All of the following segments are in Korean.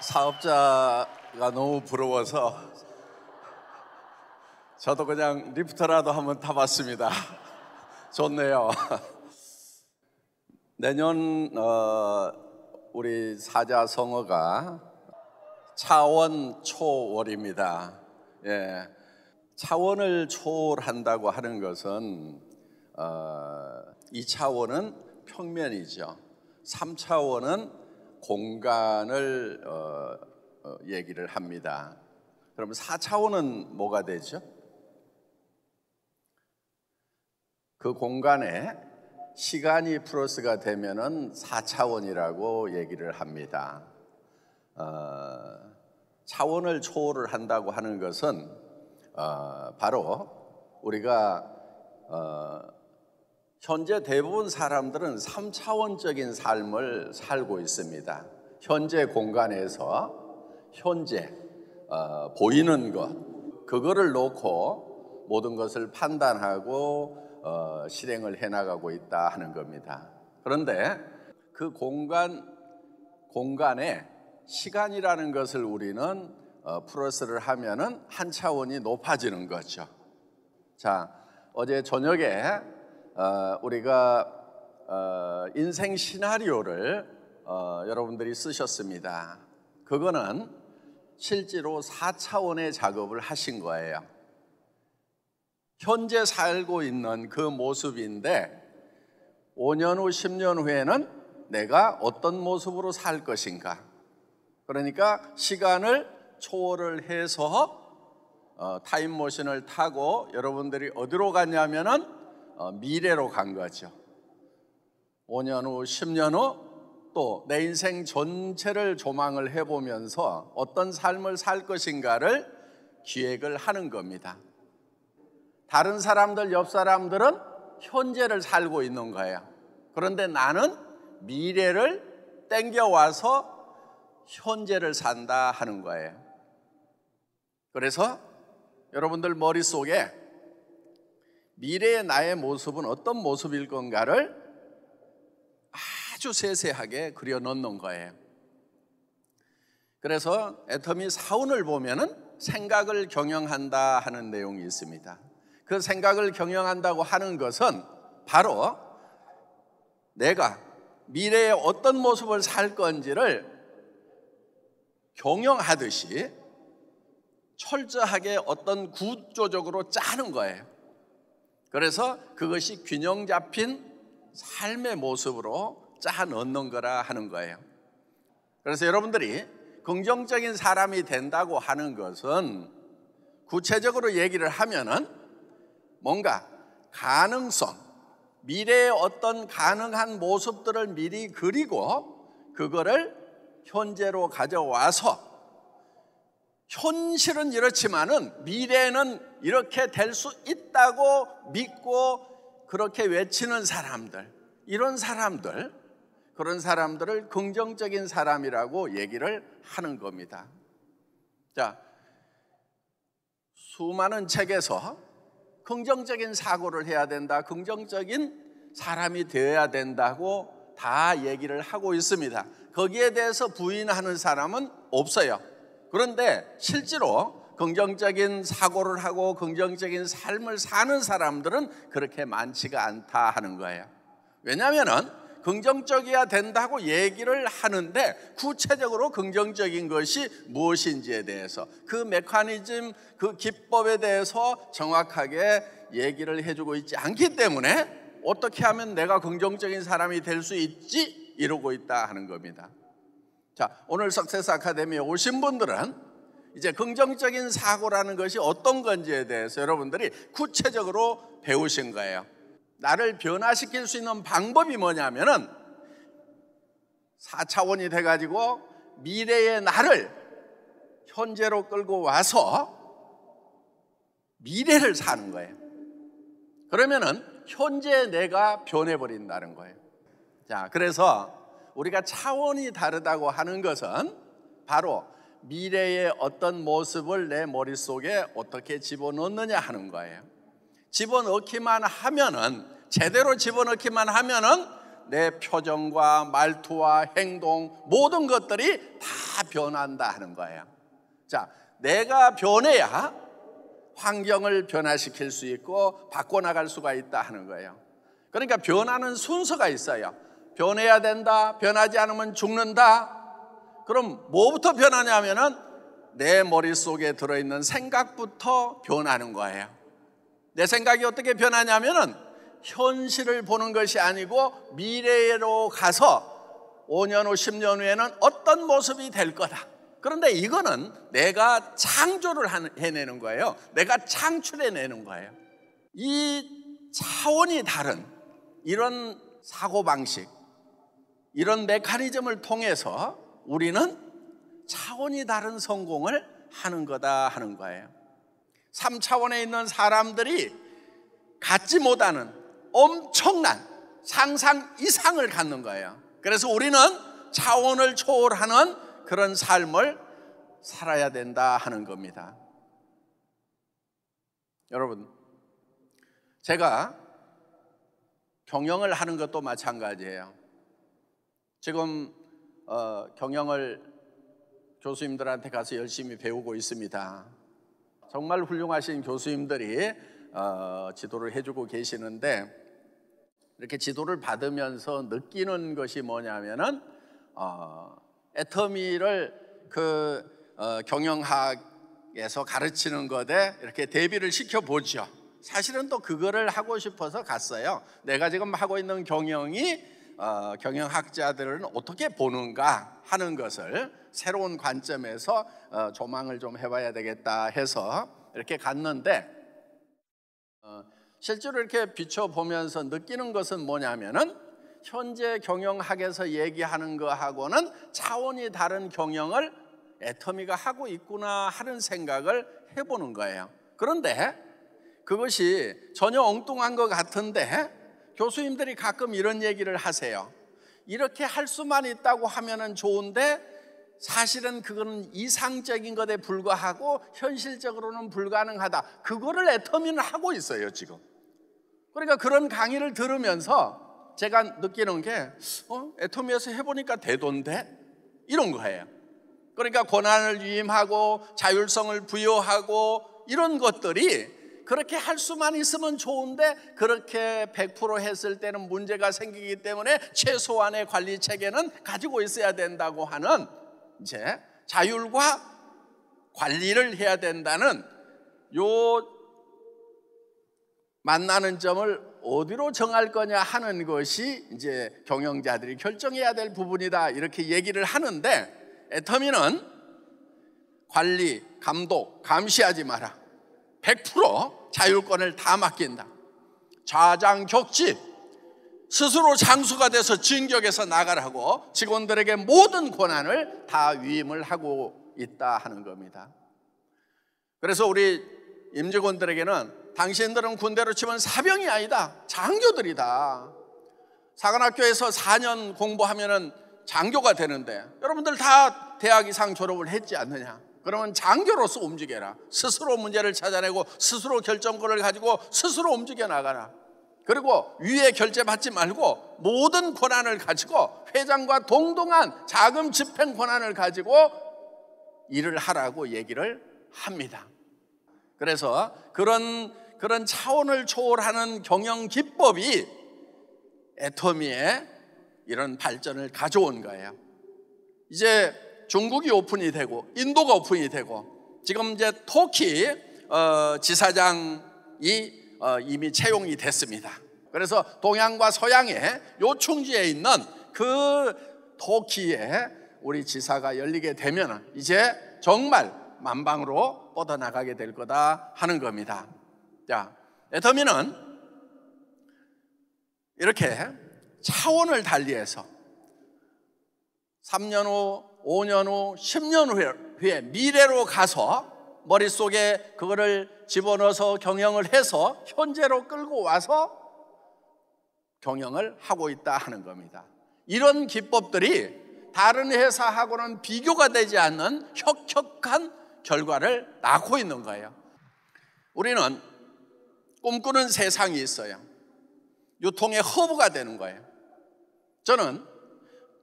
사업자가 너무 부러워서 저도 그냥 리프터라도 한번 타봤습니다. 좋네요. 내년 어, 우리 사자성어가 차원 초월입니다. 예. 차원을 초월한다고 하는 것은 어, 2차원은 평면이죠. 3차원은 공간을 어, 어, 얘기를 합니다. 그러 4차원은 뭐가 되죠? 그 공간에 시간이 플러스가 되면은 4차원이라고 얘기를 합니다. 어, 차원을 초월을 한다고 하는 것은 어, 바로 우리가 어, 현재 대부분 사람들은 3차원적인 삶을 살고 있습니다. 현재 공간에서 현재 어, 보이는 것 그거를 놓고 모든 것을 판단하고 어, 실행을 해나가고 있다 하는 겁니다. 그런데 그 공간 공간에 시간이라는 것을 우리는 어, 플러스를 하면은 한 차원이 높아지는 거죠. 자 어제 저녁에 어, 우리가 어, 인생 시나리오를 어, 여러분들이 쓰셨습니다. 그거는 실제로 4차원의 작업을 하신 거예요. 현재 살고 있는 그 모습인데 5년 후, 10년 후에는 내가 어떤 모습으로 살 것인가. 그러니까 시간을 초월을 해서 타임머신을 타고 여러분들이 어디로 갔냐면은 어, 미래로 간 거죠. 5년 후, 10년 후 또 내 인생 전체를 조망을 해보면서 어떤 삶을 살 것인가를 기획을 하는 겁니다. 다른 사람들, 옆 사람들은 현재를 살고 있는 거예요. 그런데 나는 미래를 땡겨와서 현재를 산다 하는 거예요. 그래서 여러분들 머릿속에 미래의 나의 모습은 어떤 모습일 건가를 아주 세세하게 그려 넣는 거예요. 그래서 애터미 사운을 보면은 생각을 경영한다 하는 내용이 있습니다. 그 생각을 경영한다고 하는 것은 바로 내가 미래에 어떤 모습을 살 건지를 경영하듯이 철저하게 어떤 구조적으로 짜는 거예요. 그래서 그것이 균형 잡힌 삶의 모습으로 짜 넣는 거라 하는 거예요. 그래서 여러분들이 긍정적인 사람이 된다고 하는 것은 구체적으로 얘기를 하면은 뭔가 가능성, 미래의 어떤 가능한 모습들을 미리 그리고 그거를 현재로 가져와서 현실은 이렇지만은 미래는 이렇게 될 수 있다고 믿고 그렇게 외치는 사람들, 이런 사람들, 그런 사람들을 긍정적인 사람이라고 얘기를 하는 겁니다. 자, 수많은 책에서 긍정적인 사고를 해야 된다, 긍정적인 사람이 되어야 된다고 다 얘기를 하고 있습니다. 거기에 대해서 부인하는 사람은 없어요. 그런데 실제로 긍정적인 사고를 하고 긍정적인 삶을 사는 사람들은 그렇게 많지가 않다 하는 거예요. 왜냐하면은 긍정적이야 된다고 얘기를 하는데 구체적으로 긍정적인 것이 무엇인지에 대해서 그 메커니즘, 그 기법에 대해서 정확하게 얘기를 해주고 있지 않기 때문에 어떻게 하면 내가 긍정적인 사람이 될 수 있지 이러고 있다 하는 겁니다. 자, 오늘 석세스 아카데미에 오신 분들은 이제 긍정적인 사고라는 것이 어떤 건지에 대해서 여러분들이 구체적으로 배우신 거예요. 나를 변화시킬 수 있는 방법이 뭐냐면은 4차원이 돼가지고 미래의 나를 현재로 끌고 와서 미래를 사는 거예요. 그러면은 현재 내가 변해버린다는 거예요. 자, 그래서 우리가 차원이 다르다고 하는 것은 바로 미래의 어떤 모습을 내 머릿속에 어떻게 집어넣느냐 하는 거예요. 집어넣기만 하면은 제대로 집어넣기만 하면은 내 표정과 말투와 행동 모든 것들이 다 변한다 하는 거예요. 자, 내가 변해야 환경을 변화시킬 수 있고 바꿔 나갈 수가 있다 하는 거예요. 그러니까 변하는 순서가 있어요. 변해야 된다. 변하지 않으면 죽는다. 그럼 뭐부터 변하냐면은 내 머릿속에 들어있는 생각부터 변하는 거예요. 내 생각이 어떻게 변하냐면은 현실을 보는 것이 아니고 미래로 가서 5년 후, 10년 후에는 어떤 모습이 될 거다. 그런데 이거는 내가 창조를 해내는 거예요. 내가 창출해내는 거예요. 이 차원이 다른 이런 사고방식, 이런 메커니즘을 통해서 우리는 차원이 다른 성공을 하는 거다 하는 거예요. 3차원에 있는 사람들이 갖지 못하는 엄청난 상상 이상을 갖는 거예요. 그래서 우리는 차원을 초월하는 그런 삶을 살아야 된다 하는 겁니다. 여러분, 제가 경영을 하는 것도 마찬가지예요. 지금 어, 경영을 교수님들한테 가서 열심히 배우고 있습니다. 정말 훌륭하신 교수님들이 어, 지도를 해주고 계시는데 이렇게 지도를 받으면서 느끼는 것이 뭐냐면은 어, 애터미를 그 어, 경영학에서 가르치는 거에 이렇게 대비를 시켜 보죠. 사실은 또 그거를 하고 싶어서 갔어요. 내가 지금 하고 있는 경영이 어, 경영학자들은 어떻게 보는가 하는 것을 새로운 관점에서 어, 조망을 좀 해봐야 되겠다 해서 이렇게 갔는데 어, 실제로 이렇게 비춰보면서 느끼는 것은 뭐냐면은 현재 경영학에서 얘기하는 거하고는 차원이 다른 경영을 애터미가 하고 있구나 하는 생각을 해보는 거예요. 그런데 그것이 전혀 엉뚱한 것 같은데 교수님들이 가끔 이런 얘기를 하세요. 이렇게 할 수만 있다고 하면은 좋은데 사실은 그건 이상적인 것에 불과하고 현실적으로는 불가능하다. 그거를 애터미는 하고 있어요, 지금. 그러니까 그런 강의를 들으면서 제가 느끼는 게 어, 애터미에서 해 보니까 되던데 이런 거예요. 그러니까 권한을 위임하고 자율성을 부여하고 이런 것들이 그렇게 할 수만 있으면 좋은데 그렇게 100% 했을 때는 문제가 생기기 때문에 최소한의 관리 체계는 가지고 있어야 된다고 하는 이제 자율과 관리를 해야 된다는 요 만나는 점을 어디로 정할 거냐 하는 것이 이제 경영자들이 결정해야 될 부분이다 이렇게 얘기를 하는데 에터미는 관리, 감독, 감시하지 마라. 100% 자율권을 다 맡긴다. 좌장격지 스스로 장수가 돼서 진격에서 나가라고 직원들에게 모든 권한을 다 위임을 하고 있다 하는 겁니다. 그래서 우리 임직원들에게는 당신들은 군대로 치면 사병이 아니다. 장교들이다. 사관학교에서 4년 공부하면은 장교가 되는데 여러분들 다 대학 이상 졸업을 했지 않느냐? 그러면 장교로서 움직여라. 스스로 문제를 찾아내고 스스로 결정권을 가지고 스스로 움직여 나가라. 그리고 위에 결제받지 말고 모든 권한을 가지고 회장과 동등한 자금 집행 권한을 가지고 일을 하라고 얘기를 합니다. 그래서 그런 그런 차원을 초월하는 경영 기법이 애터미의 이런 발전을 가져온 거예요. 이제 중국이 오픈이 되고 인도가 오픈이 되고 지금 이제 터키 어, 지사장이 어, 이미 채용이 됐습니다. 그래서 동양과 서양의 요충지에 있는 그 터키에 우리 지사가 열리게 되면 이제 정말 만방으로 뻗어나가게 될 거다 하는 겁니다. 자, 에터미는 이렇게 차원을 달리해서 3년 후, 5년 후, 10년 후에, 미래로 가서 머릿속에 그거를 집어넣어서 경영을 해서 현재로 끌고 와서 경영을 하고 있다 하는 겁니다. 이런 기법들이 다른 회사하고는 비교가 되지 않는 혁혁한 결과를 낳고 있는 거예요. 우리는 꿈꾸는 세상이 있어요. 유통의 허브가 되는 거예요. 저는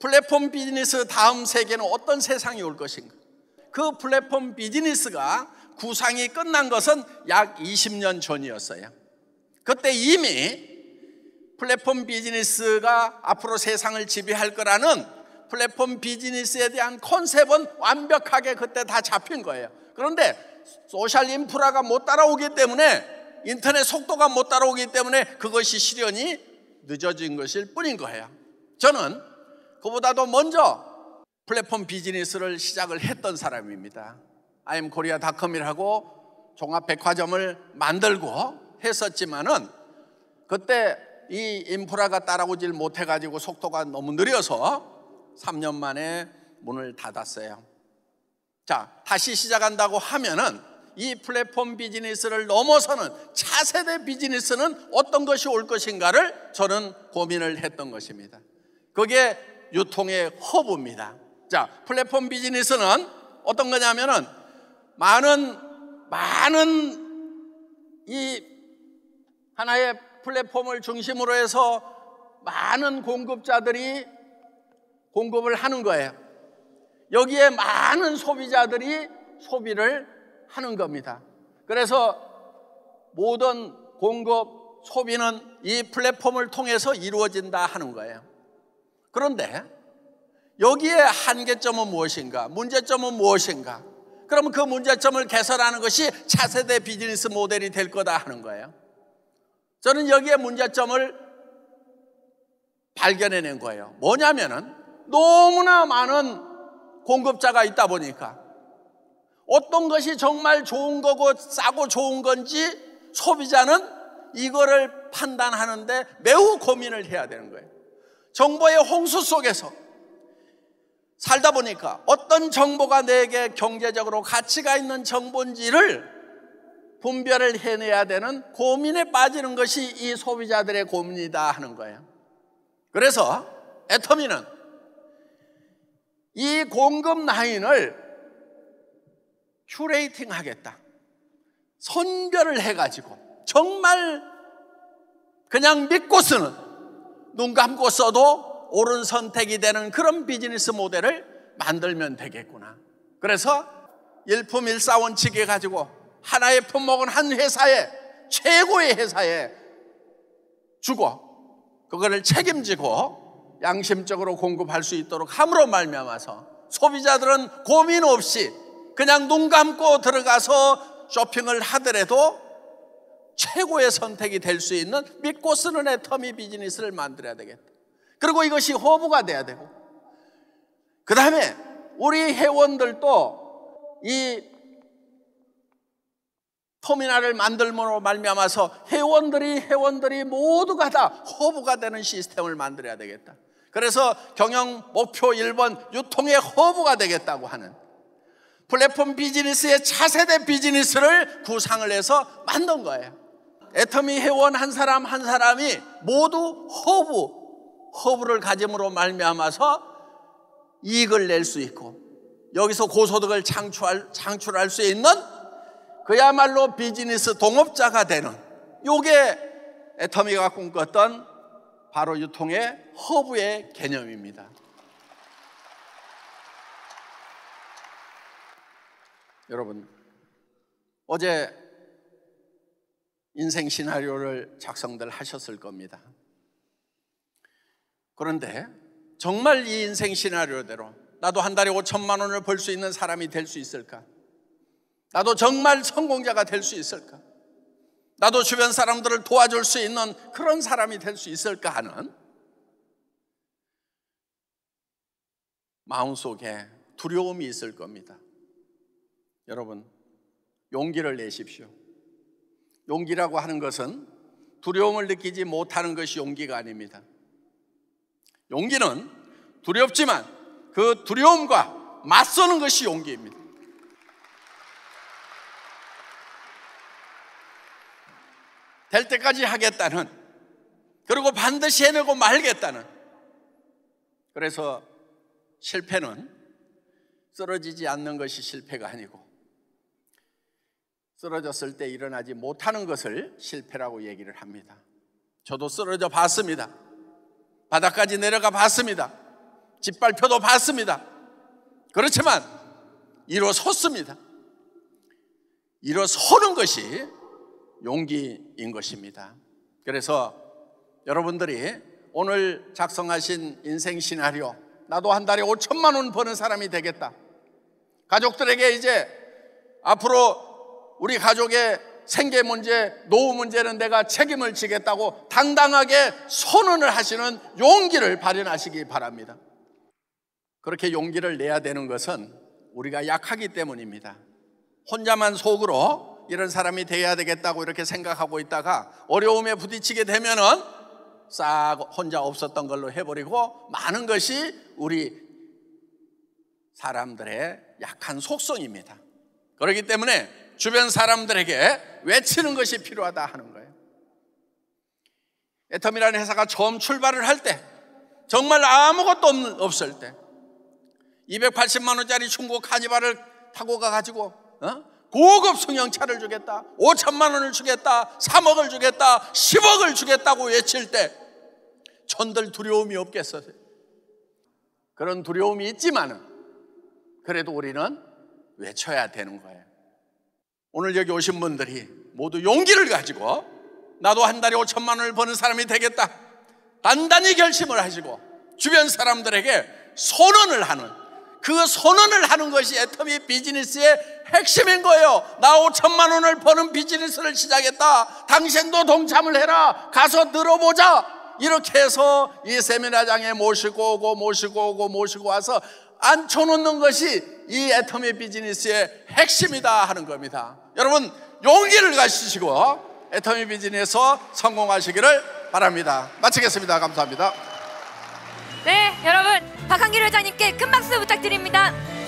플랫폼 비즈니스 다음 세계는 어떤 세상이 올 것인가? 그 플랫폼 비즈니스가 구상이 끝난 것은 약 20년 전이었어요. 그때 이미 플랫폼 비즈니스가 앞으로 세상을 지배할 거라는 플랫폼 비즈니스에 대한 컨셉은 완벽하게 그때 다 잡힌 거예요. 그런데 소셜 인프라가 못 따라오기 때문에 인터넷 속도가 못 따라오기 때문에 그것이 실현이 늦어진 것일 뿐인 거예요. 저는 그보다도 먼저 플랫폼 비즈니스를 시작을 했던 사람입니다. IM 코리아닷컴이라고 종합 백화점을 만들고 했었지만은 그때 이 인프라가 따라오질 못해 가지고 속도가 너무 느려서 3년 만에 문을 닫았어요. 자, 다시 시작한다고 하면은 이 플랫폼 비즈니스를 넘어서는 차세대 비즈니스는 어떤 것이 올 것인가를 저는 고민을 했던 것입니다. 그게 유통의 허브입니다. 자, 플랫폼 비즈니스는 어떤 거냐면은 많은 많은 이 하나의 플랫폼을 중심으로 해서 많은 공급자들이 공급을 하는 거예요. 여기에 많은 소비자들이 소비를 하는 겁니다. 그래서 모든 공급, 소비는 이 플랫폼을 통해서 이루어진다 하는 거예요. 그런데 여기에 한계점은 무엇인가? 문제점은 무엇인가? 그러면 그 문제점을 개선하는 것이 차세대 비즈니스 모델이 될 거다 하는 거예요. 저는 여기에 문제점을 발견해낸 거예요. 뭐냐면은 너무나 많은 공급자가 있다 보니까 어떤 것이 정말 좋은 거고 싸고 좋은 건지 소비자는 이거를 판단하는데 매우 고민을 해야 되는 거예요. 정보의 홍수 속에서 살다 보니까 어떤 정보가 내게 경제적으로 가치가 있는 정보인지를 분별을 해내야 되는 고민에 빠지는 것이 이 소비자들의 고민이다 하는 거예요. 그래서 애터미는 이 공급 라인을 큐레이팅 하겠다. 선별을 해가지고 정말 그냥 믿고 쓰는 눈 감고 써도 옳은 선택이 되는 그런 비즈니스 모델을 만들면 되겠구나. 그래서 일품 일사 원칙에 가지고 하나의 품목은 한 회사에 최고의 회사에 주고 그거를 책임지고 양심적으로 공급할 수 있도록 함으로 말미암아서 소비자들은 고민 없이 그냥 눈 감고 들어가서 쇼핑을 하더라도 최고의 선택이 될 수 있는 믿고 쓰는 애터미 비즈니스를 만들어야 되겠다. 그리고 이것이 허브가 돼야 되고 그 다음에 우리 회원들도 이 터미널을 만들므로 말미암아서 회원들이 회원들이 모두가 다 허브가 되는 시스템을 만들어야 되겠다. 그래서 경영 목표 1번 유통의 허브가 되겠다고 하는 플랫폼 비즈니스의 차세대 비즈니스를 구상을 해서 만든 거예요. 애터미 회원 한 사람 한 사람이 모두 허브 허브를 가짐으로 말미암아서 이익을 낼 수 있고 여기서 고소득을 창출할, 창출할 수 있는 그야말로 비즈니스 동업자가 되는 요게 애터미가 꿈꿨던 바로 유통의 허브의 개념입니다. 여러분 어제 인생 시나리오를 작성들 하셨을 겁니다. 그런데 정말 이 인생 시나리오대로 나도 한 달에 5천만 원을 벌 수 있는 사람이 될 수 있을까? 나도 정말 성공자가 될 수 있을까? 나도 주변 사람들을 도와줄 수 있는 그런 사람이 될 수 있을까 하는 마음속에 두려움이 있을 겁니다. 여러분, 용기를 내십시오. 용기라고 하는 것은 두려움을 느끼지 못하는 것이 용기가 아닙니다. 용기는 두렵지만 그 두려움과 맞서는 것이 용기입니다. 될 때까지 하겠다는 그리고 반드시 해내고 말겠다는 그래서 실패는 쓰러지지 않는 것이 실패가 아니고 쓰러졌을 때 일어나지 못하는 것을 실패라고 얘기를 합니다. 저도 쓰러져 봤습니다. 바닥까지 내려가 봤습니다. 짓발표도 봤습니다. 그렇지만 일어섰습니다. 일어서는 것이 용기인 것입니다. 그래서 여러분들이 오늘 작성하신 인생 시나리오, 나도 한 달에 5천만 원 버는 사람이 되겠다. 가족들에게 이제 앞으로 우리 가족의 생계 문제, 노후 문제는 내가 책임을 지겠다고 당당하게 선언을 하시는 용기를 발현하시기 바랍니다. 그렇게 용기를 내야 되는 것은 우리가 약하기 때문입니다. 혼자만 속으로 이런 사람이 돼야 되겠다고 이렇게 생각하고 있다가 어려움에 부딪히게 되면은 싹 혼자 없었던 걸로 해버리고 많은 것이 우리 사람들의 약한 속성입니다. 그렇기 때문에 주변 사람들에게 외치는 것이 필요하다 하는 거예요. 애텀이라는 회사가 처음 출발을 할 때, 정말 아무것도 없을 때, 280만 원짜리 중고 카니발을 타고 가가지고 어? 고급 승용차를 주겠다, 5천만 원을 주겠다, 3억을 주겠다, 10억을 주겠다고 외칠 때 천들 두려움이 없겠어요. 그런 두려움이 있지만은 그래도 우리는 외쳐야 되는 거예요. 오늘 여기 오신 분들이 모두 용기를 가지고 나도 한 달에 5천만 원을 버는 사람이 되겠다. 단단히 결심을 하시고 주변 사람들에게 선언을 하는 그 선언을 하는 것이 애터미 비즈니스의 핵심인 거예요. 나 5천만 원을 버는 비즈니스를 시작했다. 당신도 동참을 해라. 가서 들어보자. 이렇게 해서 이 세미나장에 모시고 오고 모시고 오고 모시고 와서 앉혀놓는 것이 이 애터미 비즈니스의 핵심이다 하는 겁니다. 여러분 용기를 가지시고 애터미 비즈니스에서 성공하시기를 바랍니다. 마치겠습니다. 감사합니다. 네, 여러분 박한길 회장님께 큰 박수 부탁드립니다.